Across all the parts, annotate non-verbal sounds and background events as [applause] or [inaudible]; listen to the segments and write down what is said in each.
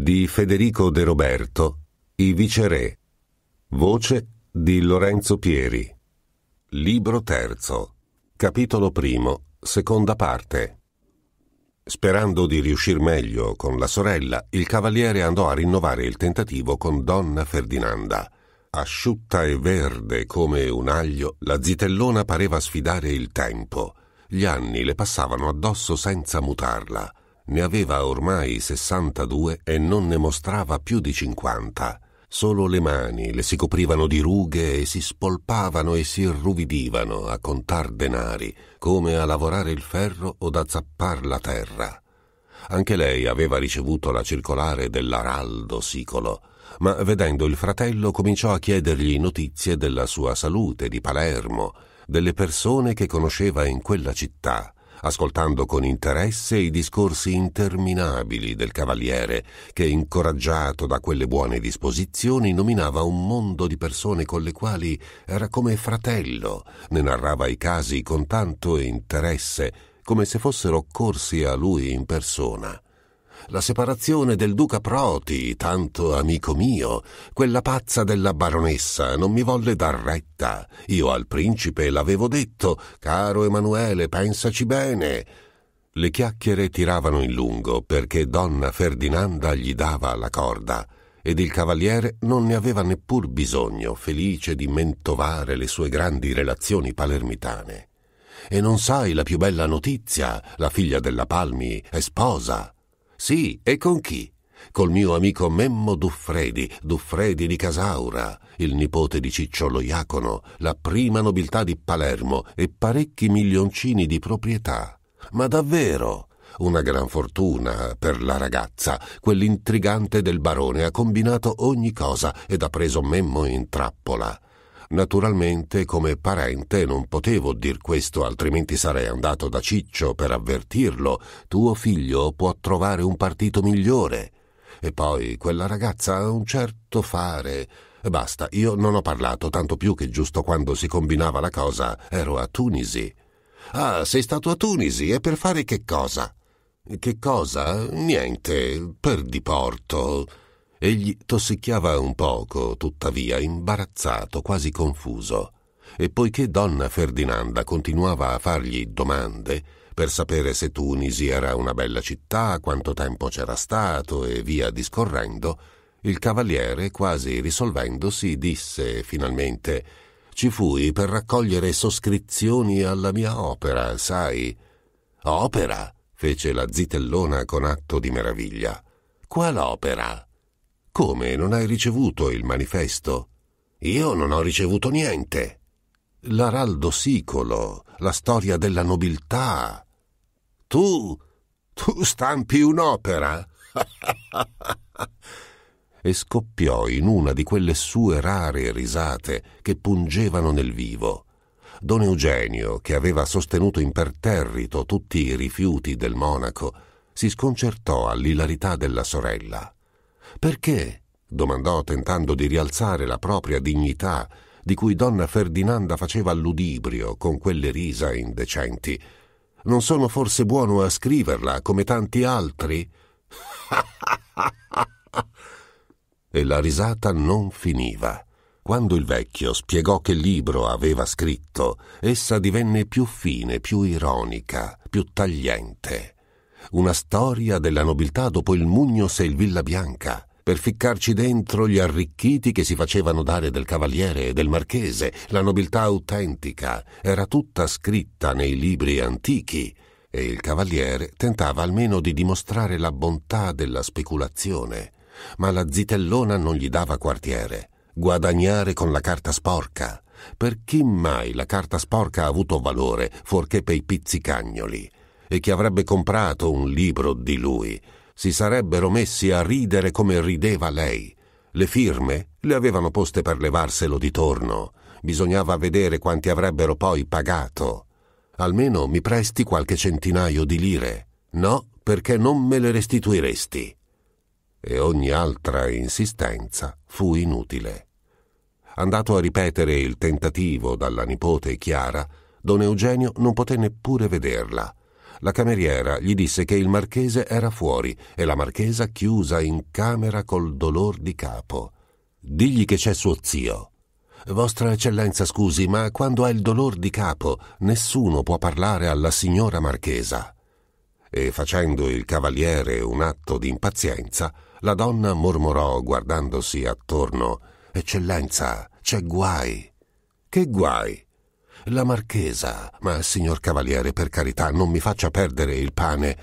di Federico De Roberto, I viceré, voce di Lorenzo Pieri. Libro terzo, capitolo primo, seconda parte. Sperando di riuscir meglio con la sorella, il cavaliere andò a rinnovare il tentativo con donna Ferdinanda. Asciutta e verde come un aglio, la zitellona pareva sfidare il tempo. Gli anni le passavano addosso senza mutarla. Ne aveva ormai 62 e non ne mostrava più di 50. Solo le mani le si coprivano di rughe e si spolpavano e si irruvidivano a contar denari, come a lavorare il ferro o da zappar la terra. Anche lei aveva ricevuto la circolare dell'araldo Sicolo, ma vedendo il fratello cominciò a chiedergli notizie della sua salute di Palermo, delle persone che conosceva in quella città ascoltando con interesse i discorsi interminabili del cavaliere, che, incoraggiato da quelle buone disposizioni, nominava un mondo di persone con le quali era come fratello, ne narrava i casi con tanto interesse, come se fossero corsi a lui in persona la separazione del duca Proti, tanto amico mio, quella pazza della baronessa non mi volle dar retta. Io al principe l'avevo detto, caro Emanuele, pensaci bene. Le chiacchiere tiravano in lungo perché donna Ferdinanda gli dava la corda ed il cavaliere non ne aveva neppur bisogno, felice di mentovare le sue grandi relazioni palermitane. E non sai la più bella notizia, la figlia della Palmi è sposa. Sì, e con chi? Col mio amico Memmo Duffredi, Duffredi di Casaura, il nipote di Cicciolo Iacono, la prima nobiltà di Palermo e parecchi milioncini di proprietà. Ma davvero? Una gran fortuna per la ragazza. Quell'intrigante del barone ha combinato ogni cosa ed ha preso Memmo in trappola. Naturalmente, come parente, non potevo dir questo, altrimenti sarei andato da Ciccio per avvertirlo. Tuo figlio può trovare un partito migliore. E poi quella ragazza ha un certo fare. Basta, io non ho parlato, tanto più che giusto quando si combinava la cosa ero a Tunisi. Ah, sei stato a Tunisi e per fare che cosa? Che cosa? Niente, per diporto. Egli tossicchiava un poco, tuttavia, imbarazzato, quasi confuso. E poiché donna Ferdinanda continuava a fargli domande per sapere se Tunisi era una bella città, quanto tempo c'era stato e via discorrendo, il cavaliere, quasi risolvendosi, disse finalmente Ci fui per raccogliere soscrizioni alla mia opera, sai. Opera? fece la zitellona con atto di meraviglia. Qual opera? Come non hai ricevuto il manifesto? Io non ho ricevuto niente. L'araldo sicolo, la storia della nobiltà. Tu. tu stampi un'opera? [laughs] e scoppiò in una di quelle sue rare risate che pungevano nel vivo. Don Eugenio, che aveva sostenuto imperterrito tutti i rifiuti del monaco, si sconcertò all'ilarità della sorella. Perché? domandò tentando di rialzare la propria dignità, di cui donna Ferdinanda faceva ludibrio con quelle risa indecenti. Non sono forse buono a scriverla come tanti altri? [laughs] e la risata non finiva. Quando il vecchio spiegò che libro aveva scritto, essa divenne più fine, più ironica, più tagliente una storia della nobiltà dopo il Mugnos e il Villa Bianca, per ficcarci dentro gli arricchiti che si facevano dare del cavaliere e del marchese, la nobiltà autentica era tutta scritta nei libri antichi e il cavaliere tentava almeno di dimostrare la bontà della speculazione, ma la zitellona non gli dava quartiere. Guadagnare con la carta sporca. Per chi mai la carta sporca ha avuto valore fuorché per i pizzicagnoli? e che avrebbe comprato un libro di lui, si sarebbero messi a ridere come rideva lei. Le firme le avevano poste per levarselo di torno. Bisognava vedere quanti avrebbero poi pagato. Almeno mi presti qualche centinaio di lire. No, perché non me le restituiresti. E ogni altra insistenza fu inutile. Andato a ripetere il tentativo dalla nipote Chiara, don Eugenio non poté neppure vederla la cameriera gli disse che il marchese era fuori e la marchesa chiusa in camera col dolor di capo. Digli che c'è suo zio. Vostra Eccellenza scusi, ma quando ha il dolor di capo nessuno può parlare alla signora marchesa. E facendo il cavaliere un atto di impazienza, la donna mormorò guardandosi attorno Eccellenza, c'è guai. Che guai? La marchesa, ma signor cavaliere, per carità, non mi faccia perdere il pane.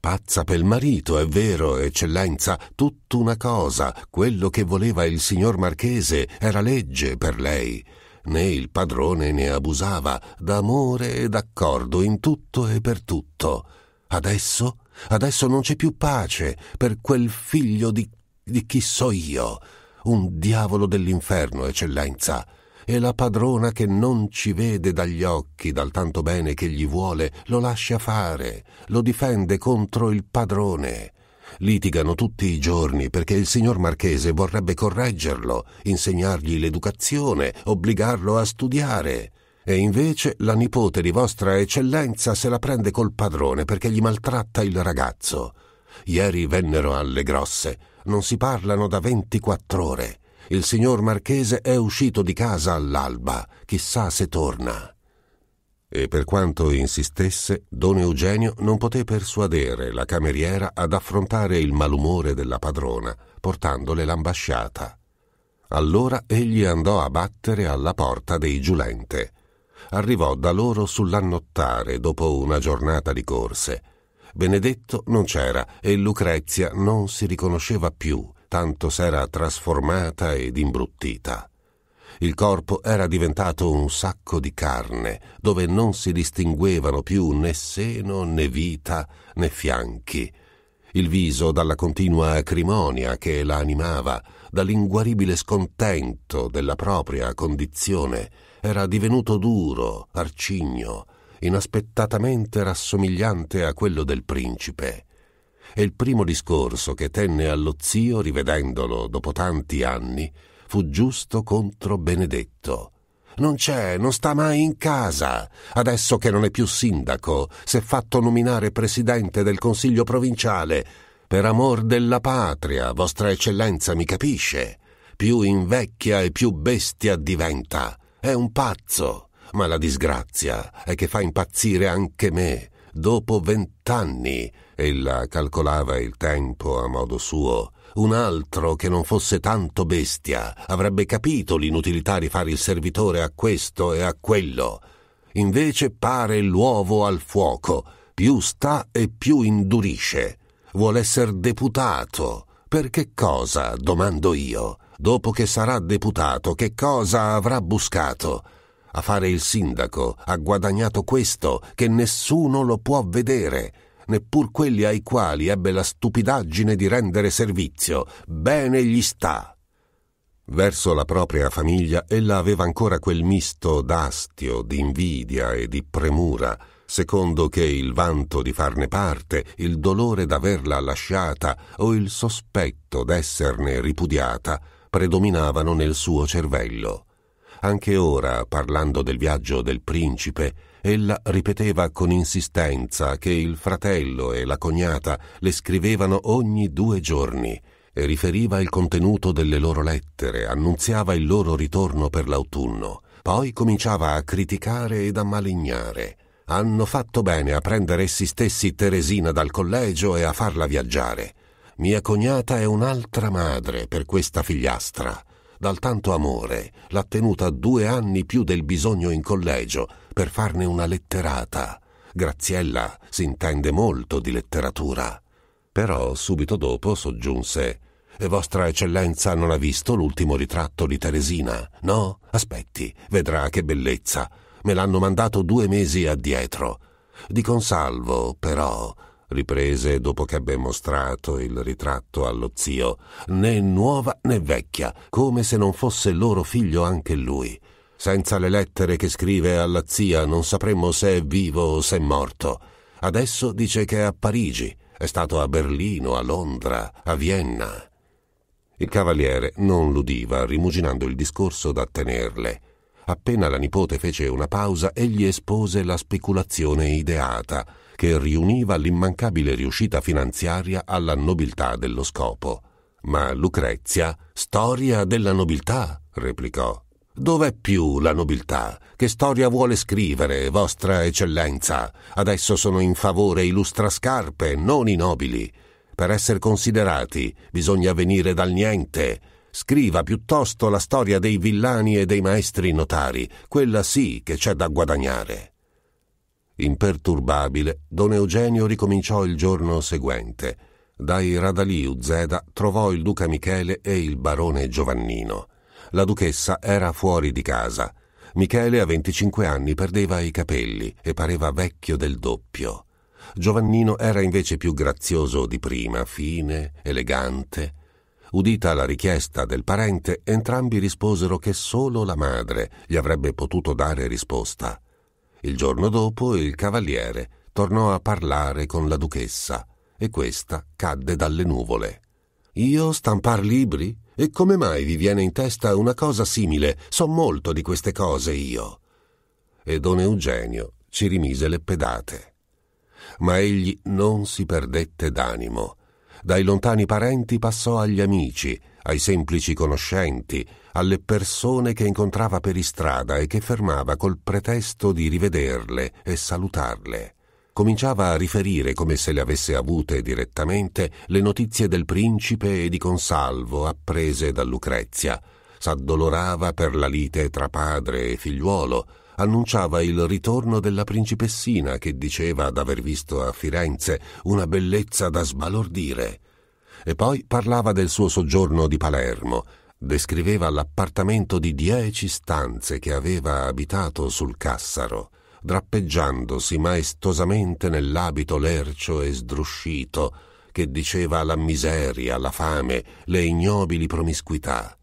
Pazza pel marito, è vero, eccellenza, tutt'una cosa. Quello che voleva il signor marchese era legge per lei. Né il padrone ne abusava, d'amore e d'accordo in tutto e per tutto. Adesso? Adesso non c'è più pace per quel figlio di, di chi so io. Un diavolo dell'inferno, eccellenza e la padrona che non ci vede dagli occhi dal tanto bene che gli vuole, lo lascia fare, lo difende contro il padrone. Litigano tutti i giorni perché il signor Marchese vorrebbe correggerlo, insegnargli l'educazione, obbligarlo a studiare. E invece la nipote di vostra eccellenza se la prende col padrone perché gli maltratta il ragazzo. Ieri vennero alle grosse, non si parlano da 24 ore. Il signor Marchese è uscito di casa all'alba, chissà se torna. E per quanto insistesse, don Eugenio non poté persuadere la cameriera ad affrontare il malumore della padrona, portandole l'ambasciata. Allora egli andò a battere alla porta dei Giulente. Arrivò da loro sull'annottare dopo una giornata di corse. Benedetto non c'era e Lucrezia non si riconosceva più tanto s'era trasformata ed imbruttita. Il corpo era diventato un sacco di carne, dove non si distinguevano più né seno né vita né fianchi. Il viso dalla continua acrimonia che la animava, dall'inguaribile scontento della propria condizione, era divenuto duro, arcigno, inaspettatamente rassomigliante a quello del principe e il primo discorso che tenne allo zio rivedendolo dopo tanti anni fu giusto contro Benedetto. Non c'è, non sta mai in casa. Adesso che non è più sindaco, s'è fatto nominare presidente del consiglio provinciale. Per amor della patria, vostra eccellenza mi capisce. Più invecchia e più bestia diventa. È un pazzo. Ma la disgrazia è che fa impazzire anche me, dopo vent'anni, Ella calcolava il tempo a modo suo. Un altro che non fosse tanto bestia avrebbe capito l'inutilità di fare il servitore a questo e a quello. Invece pare l'uovo al fuoco, più sta e più indurisce. Vuole essere deputato. Per che cosa? domando io. Dopo che sarà deputato, che cosa avrà buscato? A fare il sindaco ha guadagnato questo che nessuno lo può vedere neppur quelli ai quali ebbe la stupidaggine di rendere servizio. Bene gli sta. Verso la propria famiglia ella aveva ancora quel misto d'astio, di invidia e di premura, secondo che il vanto di farne parte, il dolore d'averla lasciata o il sospetto d'esserne ripudiata predominavano nel suo cervello. Anche ora, parlando del viaggio del principe, ella ripeteva con insistenza che il fratello e la cognata le scrivevano ogni due giorni e riferiva il contenuto delle loro lettere, annunziava il loro ritorno per l'autunno, poi cominciava a criticare ed a malignare. Hanno fatto bene a prendere essi stessi Teresina dal collegio e a farla viaggiare. Mia cognata è un'altra madre per questa figliastra dal tanto amore, l'ha tenuta due anni più del bisogno in collegio per farne una letterata. Graziella si intende molto di letteratura. Però subito dopo soggiunse E Vostra Eccellenza non ha visto l'ultimo ritratto di Teresina? No? Aspetti, vedrà che bellezza. Me l'hanno mandato due mesi addietro. Di Consalvo, però, riprese dopo che ebbe mostrato il ritratto allo zio, né nuova né vecchia, come se non fosse loro figlio anche lui. Senza le lettere che scrive alla zia non sapremmo se è vivo o se è morto. Adesso dice che è a Parigi, è stato a Berlino, a Londra, a Vienna. Il cavaliere non l'udiva, rimuginando il discorso da tenerle. Appena la nipote fece una pausa, egli espose la speculazione ideata che riuniva l'immancabile riuscita finanziaria alla nobiltà dello scopo. Ma Lucrezia, storia della nobiltà, replicò. Dov'è più la nobiltà? Che storia vuole scrivere, vostra eccellenza? Adesso sono in favore i lustrascarpe, non i nobili. Per essere considerati bisogna venire dal niente. Scriva piuttosto la storia dei villani e dei maestri notari, quella sì che c'è da guadagnare. Imperturbabile, don Eugenio ricominciò il giorno seguente. Dai Radalì Uzzeda trovò il duca Michele e il barone Giovannino. La duchessa era fuori di casa. Michele a 25 anni perdeva i capelli e pareva vecchio del doppio. Giovannino era invece più grazioso di prima, fine, elegante. Udita la richiesta del parente, entrambi risposero che solo la madre gli avrebbe potuto dare risposta. Il giorno dopo il cavaliere tornò a parlare con la duchessa e questa cadde dalle nuvole. Io stampar libri? E come mai vi viene in testa una cosa simile? So molto di queste cose io. E don Eugenio ci rimise le pedate. Ma egli non si perdette d'animo. Dai lontani parenti passò agli amici, ai semplici conoscenti, alle persone che incontrava per istrada e che fermava col pretesto di rivederle e salutarle. Cominciava a riferire come se le avesse avute direttamente le notizie del principe e di Consalvo apprese da Lucrezia. S'addolorava per la lite tra padre e figliuolo, annunciava il ritorno della principessina che diceva d'aver visto a Firenze una bellezza da sbalordire e poi parlava del suo soggiorno di Palermo, descriveva l'appartamento di dieci stanze che aveva abitato sul Cassaro, drappeggiandosi maestosamente nell'abito lercio e sdruscito che diceva la miseria, la fame, le ignobili promiscuità.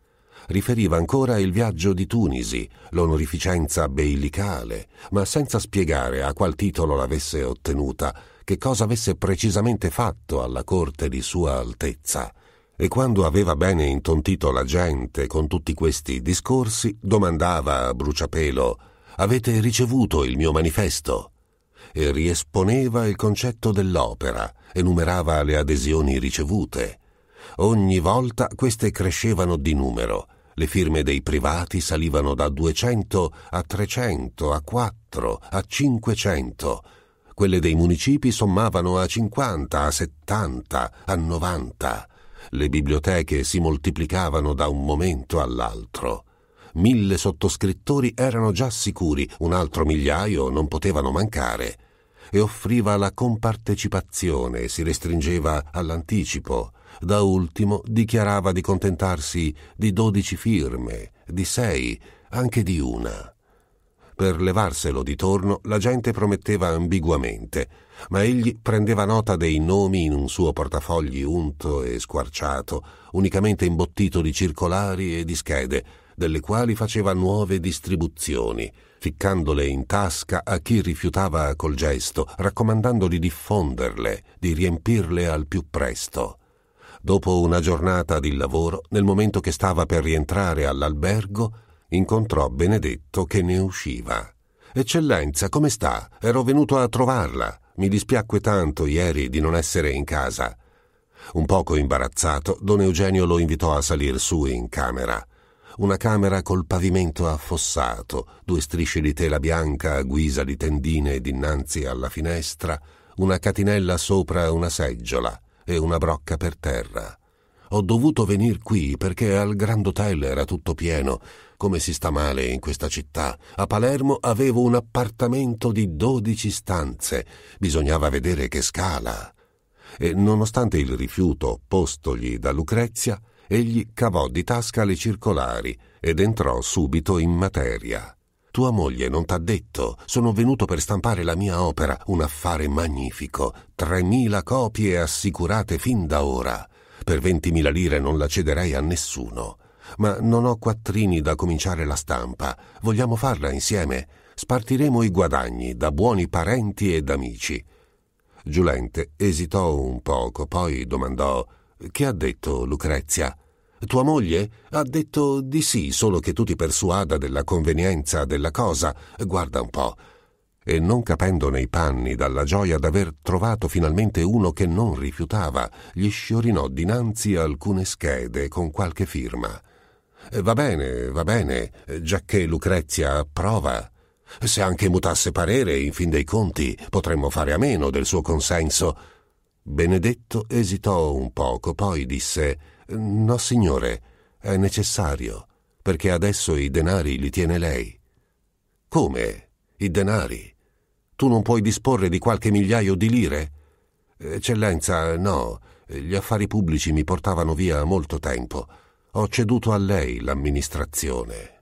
Riferiva ancora il viaggio di Tunisi, l'onorificenza beilicale, ma senza spiegare a qual titolo l'avesse ottenuta che cosa avesse precisamente fatto alla corte di Sua Altezza. E quando aveva bene intontito la gente con tutti questi discorsi, domandava a bruciapelo: Avete ricevuto il mio manifesto? E riesponeva il concetto dell'opera, enumerava le adesioni ricevute. Ogni volta queste crescevano di numero. Le firme dei privati salivano da 200 a 300, a 4, a 500 quelle dei municipi sommavano a 50, a 70, a 90. Le biblioteche si moltiplicavano da un momento all'altro. Mille sottoscrittori erano già sicuri, un altro migliaio non potevano mancare. E offriva la compartecipazione, si restringeva all'anticipo. Da ultimo dichiarava di contentarsi di dodici firme, di sei, anche di una. Per levarselo di torno la gente prometteva ambiguamente, ma egli prendeva nota dei nomi in un suo portafogli unto e squarciato, unicamente imbottito di circolari e di schede, delle quali faceva nuove distribuzioni, ficcandole in tasca a chi rifiutava col gesto, raccomandando di diffonderle, di riempirle al più presto. Dopo una giornata di lavoro, nel momento che stava per rientrare all'albergo, incontrò Benedetto che ne usciva. Eccellenza, come sta? Ero venuto a trovarla. Mi dispiacque tanto ieri di non essere in casa. Un poco imbarazzato, don Eugenio lo invitò a salir su in camera. Una camera col pavimento affossato, due strisce di tela bianca a guisa di tendine dinanzi alla finestra, una catinella sopra una seggiola e una brocca per terra. Ho dovuto venir qui perché al Grand Hotel era tutto pieno come si sta male in questa città. A Palermo avevo un appartamento di dodici stanze. Bisognava vedere che scala. E nonostante il rifiuto postogli da Lucrezia, egli cavò di tasca le circolari ed entrò subito in materia. Tua moglie non t'ha detto, sono venuto per stampare la mia opera, un affare magnifico, tremila copie assicurate fin da ora. Per ventimila lire non la cederei a nessuno ma non ho quattrini da cominciare la stampa. Vogliamo farla insieme? Spartiremo i guadagni da buoni parenti ed amici. Giulente esitò un poco, poi domandò Che ha detto Lucrezia? Tua moglie ha detto di sì, solo che tu ti persuada della convenienza della cosa. Guarda un po'. E non capendo nei panni dalla gioia d'aver trovato finalmente uno che non rifiutava, gli sciorinò dinanzi alcune schede con qualche firma. Eh, va bene, va bene, eh, giacché Lucrezia approva. Se anche mutasse parere, in fin dei conti, potremmo fare a meno del suo consenso. Benedetto esitò un poco, poi disse No, signore, è necessario, perché adesso i denari li tiene lei. Come? I denari? Tu non puoi disporre di qualche migliaio di lire? Eccellenza, no, gli affari pubblici mi portavano via molto tempo ho ceduto a lei l'amministrazione.